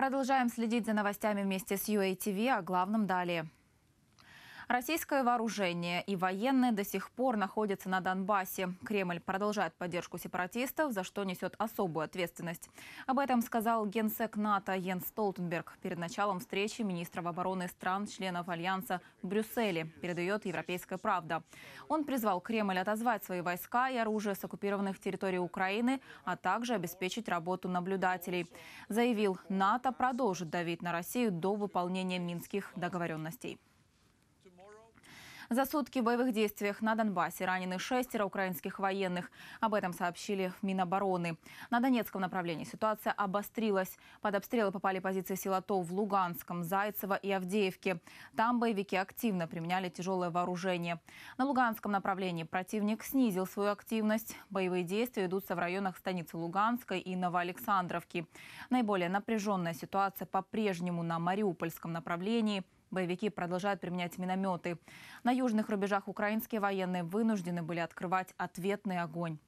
Продолжаем следить за новостями вместе с UATV, о а главном далее. Российское вооружение и военные до сих пор находятся на Донбассе. Кремль продолжает поддержку сепаратистов, за что несет особую ответственность. Об этом сказал генсек НАТО Йенс Столтенберг перед началом встречи министров обороны стран-членов Альянса в Брюсселе, передает «Европейская правда». Он призвал Кремль отозвать свои войска и оружие с оккупированных территорий Украины, а также обеспечить работу наблюдателей. Заявил, НАТО продолжит давить на Россию до выполнения минских договоренностей. За сутки в боевых действиях на Донбассе ранены шестеро украинских военных. Об этом сообщили в Минобороны. На Донецком направлении ситуация обострилась. Под обстрелы попали позиции силатов в Луганском, Зайцево и Авдеевке. Там боевики активно применяли тяжелое вооружение. На Луганском направлении противник снизил свою активность. Боевые действия ведутся в районах станицы Луганской и Новоалександровки. Наиболее напряженная ситуация по-прежнему на Мариупольском направлении – Боевики продолжают применять минометы. На южных рубежах украинские военные вынуждены были открывать ответный огонь.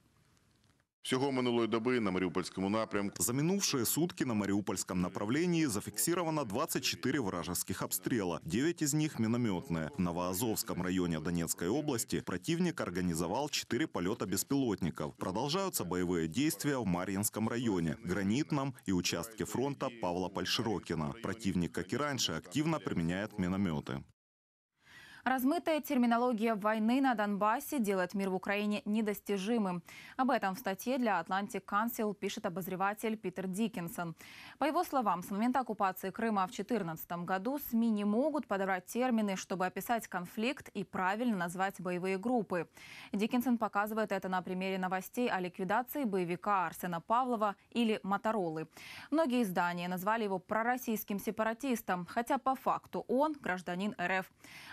Всего минулої доби на Маріупольському напрямку за минувшие сутки на Мариупольском направлении зафиксировано 24 вражеских обстрела, 9 из них минометные. В Новоазовском районе Донецкой области противник организовал 4 полета беспилотников. Продолжаются боевые действия в Марьинском районе, Гранитном и участке фронта Павла Пальширокина. Противник, как и раньше, активно применяет минометы. Размытая терминология войны на Донбассе делает мир в Украине недостижимым. Об этом в статье для Atlantic Council пишет обозреватель Питер Диккенсон. По его словам, с момента оккупации Крыма в 2014 году СМИ не могут подобрать термины, чтобы описать конфликт и правильно назвать боевые группы. Диккенсон показывает это на примере новостей о ликвидации боевика Арсена Павлова или Моторолы. Многие издания назвали его пророссийским сепаратистом, хотя по факту он гражданин РФ.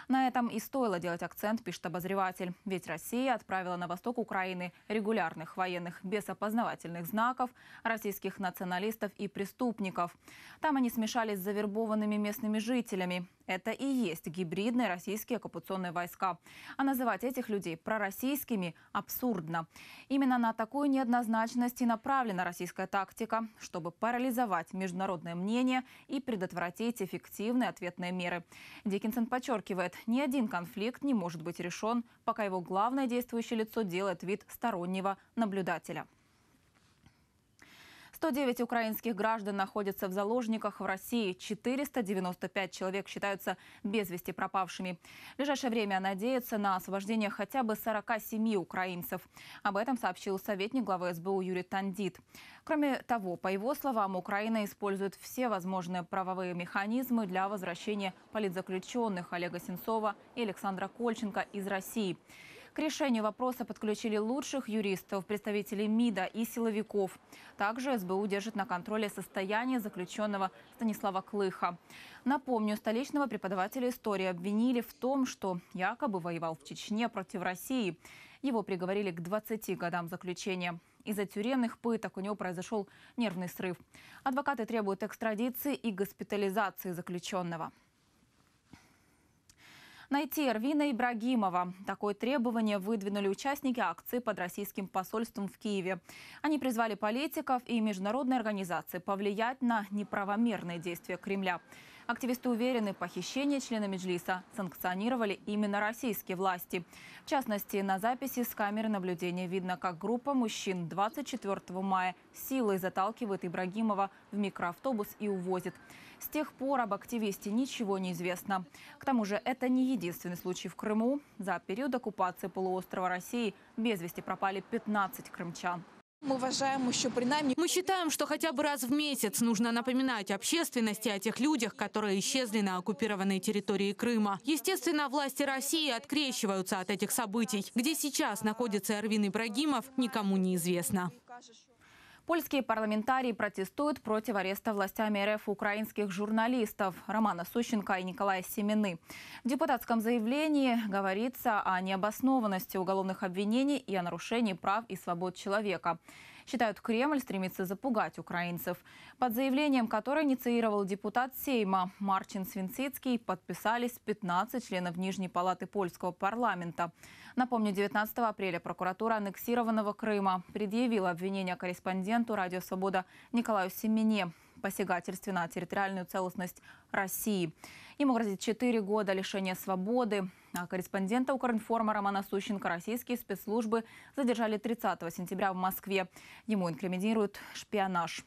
На этом этом и стоило делать акцент, пишет обозреватель. Ведь Россия отправила на восток Украины регулярных военных без опознавательных знаков, российских националистов и преступников. Там они смешались с завербованными местными жителями. Это и есть гибридные российские оккупационные войска. А называть этих людей пророссийскими абсурдно. Именно на такую неоднозначность и направлена российская тактика, чтобы парализовать международное мнение и предотвратить эффективные ответные меры. Диккенсон подчеркивает, ни один конфликт не может быть решен, пока его главное действующее лицо делает вид стороннего наблюдателя. 109 украинских граждан находятся в заложниках в России. 495 человек считаются без вести пропавшими. В ближайшее время надеются на освобождение хотя бы 47 украинцев. Об этом сообщил советник главы СБУ Юрий Тандит. Кроме того, по его словам, Украина использует все возможные правовые механизмы для возвращения политзаключенных Олега Сенцова и Александра Кольченко из России. К решению вопроса подключили лучших юристов, представителей МИДа и силовиков. Также СБУ держит на контроле состояние заключенного Станислава Клыха. Напомню, столичного преподавателя истории обвинили в том, что якобы воевал в Чечне против России. Его приговорили к 20 годам заключения. Из-за тюремных пыток у него произошел нервный срыв. Адвокаты требуют экстрадиции и госпитализации заключенного найти Эрвина Ибрагимова. Такое требование выдвинули участники акции под российским посольством в Киеве. Они призвали политиков и международные организации повлиять на неправомерные действия Кремля. Активисты уверены, похищение члена Меджлиса санкционировали именно российские власти. В частности, на записи с камеры наблюдения видно, как группа мужчин 24 мая силой заталкивает Ибрагимова в микроавтобус и увозит. С тех пор об активисте ничего не известно. К тому же это не единственный случай в Крыму. За период оккупации полуострова России без вести пропали 15 крымчан. Мы уважаем еще принаймні. Мы считаем, что хотя бы раз в месяц нужно напоминать общественности о тех людях, которые исчезли на оккупированной территории Крыма. Естественно, власти России открещиваются от этих событий. Где сейчас находится Эрвин Ибрагимов, никому не известно. Польские парламентарии протестуют против ареста властями РФ украинских журналистов Романа Сущенко и Николая Семены. В депутатском заявлении говорится о необоснованности уголовных обвинений и о нарушении прав и свобод человека. Считают, Кремль стремится запугать украинцев. Под заявлением, которое инициировал депутат Сейма Марчин Свинцицкий, подписались 15 членов Нижней Палаты польского парламента. Напомню, 19 апреля прокуратура аннексированного Крыма предъявила обвинение корреспонденту «Радио Свобода» Николаю Семене посягательстве на территориальную целостность России. Ему грозит 4 года лишения свободы. А корреспондента Укринформа Романа Сущенко российские спецслужбы задержали 30 сентября в Москве. Ему инкриминируют шпионаж.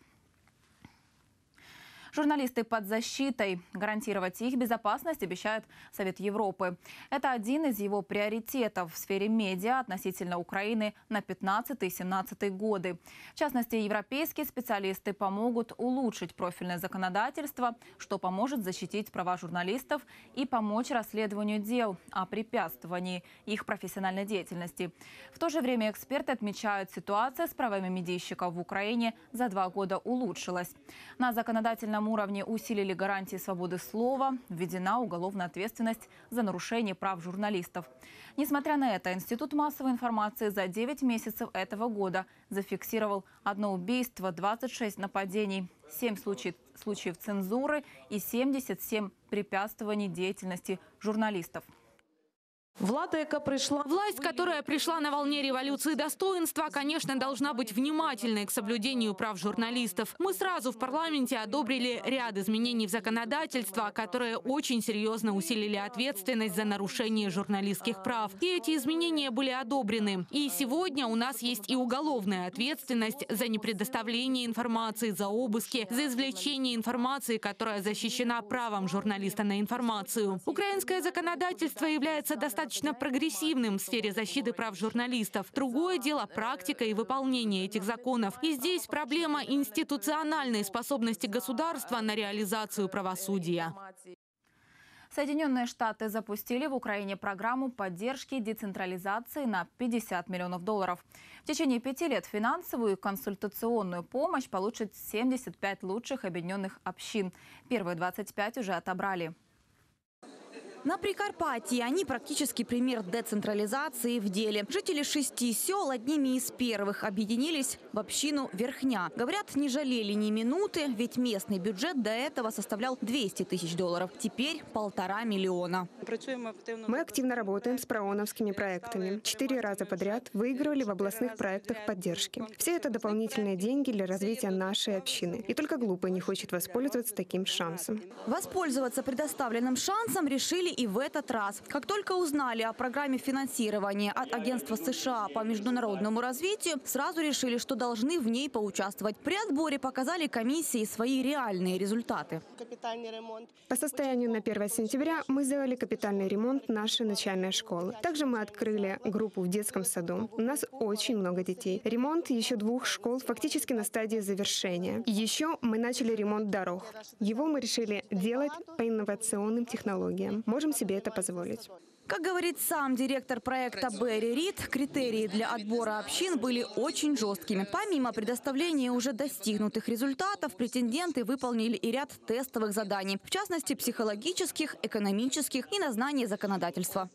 Журналисты под защитой. Гарантировать их безопасность обещает Совет Европы. Это один из его приоритетов в сфере медиа относительно Украины на 15-17 годы. В частности, европейские специалисты помогут улучшить профильное законодательство, что поможет защитить права журналистов и помочь расследованию дел о препятствовании их профессиональной деятельности. В то же время эксперты отмечают, ситуация с правами медийщиков в Украине за два года улучшилась. На законодательном федеральном уровне усилили гарантии свободы слова, введена уголовная ответственность за нарушение прав журналистов. Несмотря на это, Институт массовой информации за 9 месяцев этого года зафиксировал одно убийство, 26 нападений, 7 случаев, случаев цензуры и 77 препятствований деятельности журналистов. Влада, пришла... Власть, которая пришла на волне революции достоинства, конечно, должна быть внимательной к соблюдению прав журналистов. Мы сразу в парламенте одобрили ряд изменений в законодательство, которые очень серьезно усилили ответственность за нарушение журналистских прав. И эти изменения были одобрены. И сегодня у нас есть и уголовная ответственность за непредоставление информации, за обыски, за извлечение информации, которая защищена правом журналиста на информацию. Украинское законодательство является достаточно достаточно прогрессивным в сфере защиты прав журналистов. Другое дело практика и выполнение этих законов. И здесь проблема институциональной способности государства на реализацию правосудия. Соединенные Штаты запустили в Украине программу поддержки децентрализации на 50 миллионов долларов. В течение пяти лет финансовую и консультационную помощь получат 75 лучших объединенных общин. Первые 25 уже отобрали. На Прикарпатии они практически пример децентрализации в деле. Жители шести сел одними из первых объединились в общину Верхня. Говорят, не жалели ни минуты, ведь местный бюджет до этого составлял 200 тысяч долларов. Теперь полтора миллиона. Мы активно работаем с прооновскими проектами. Четыре раза подряд выигрывали в областных проектах поддержки. Все это дополнительные деньги для развития нашей общины. И только глупый не хочет воспользоваться таким шансом. Воспользоваться предоставленным шансом решили и в этот раз. Как только узнали о программе финансирования от агентства США по международному развитию, сразу решили, что должны в ней поучаствовать. При отборе показали комиссии свои реальные результаты. По состоянию на 1 сентября мы сделали капитальный ремонт нашей начальной школы. Также мы открыли группу в детском саду. У нас очень много детей. Ремонт еще двух школ фактически на стадии завершения. Еще мы начали ремонт дорог. Его мы решили делать по инновационным технологиям. Может можем себе это позволить. Как говорит сам директор проекта Берри Рид, критерии для отбора общин были очень жесткими. Помимо предоставления уже достигнутых результатов, претенденты выполнили и ряд тестовых заданий, в частности психологических, экономических и на знание законодательства.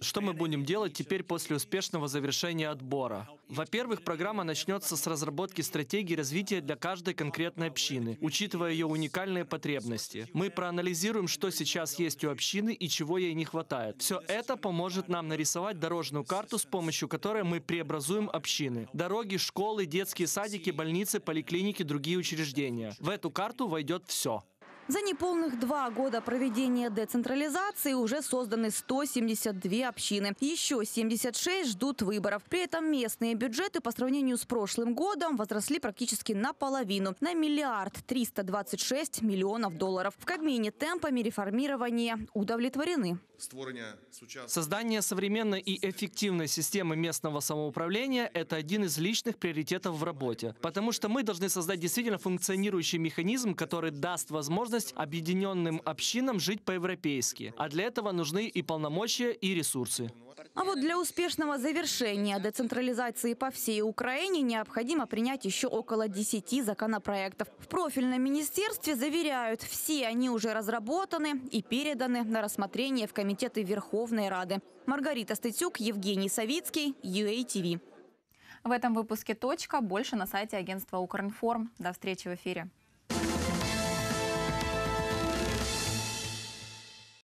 Что мы будем делать теперь после успешного завершения отбора? Во-первых, программа начнется с разработки стратегии развития для каждой конкретной общины, учитывая ее уникальные потребности. Мы проанализируем, что сейчас есть у общины и чего ей не хватает. Все это поможет нам нарисовать дорожную карту, с помощью которой мы преобразуем общины. Дороги, школы, детские садики, больницы, поликлиники, другие учреждения. В эту карту войдет все. За неполных два года проведения децентрализации уже созданы 172 общины. Еще 76 ждут выборов. При этом местные бюджеты по сравнению с прошлым годом возросли практически наполовину – на миллиард 326 миллионов долларов. В Кабмине темпами реформирования удовлетворены. Создание современной и эффективной системы местного самоуправления – это один из личных приоритетов в работе. Потому что мы должны создать действительно функционирующий механизм, который даст возможность возможность объединенным общинам жить по-европейски. А для этого нужны и полномочия, и ресурсы. А вот для успешного завершения децентрализации по всей Украине необходимо принять еще около 10 законопроектов. В профильном министерстве заверяют, все они уже разработаны и переданы на рассмотрение в комитеты Верховной Рады. Маргарита Стыцюк, Евгений Савицкий, UATV. В этом выпуске «Точка» больше на сайте агентства «Укринформ». До встречи в эфире.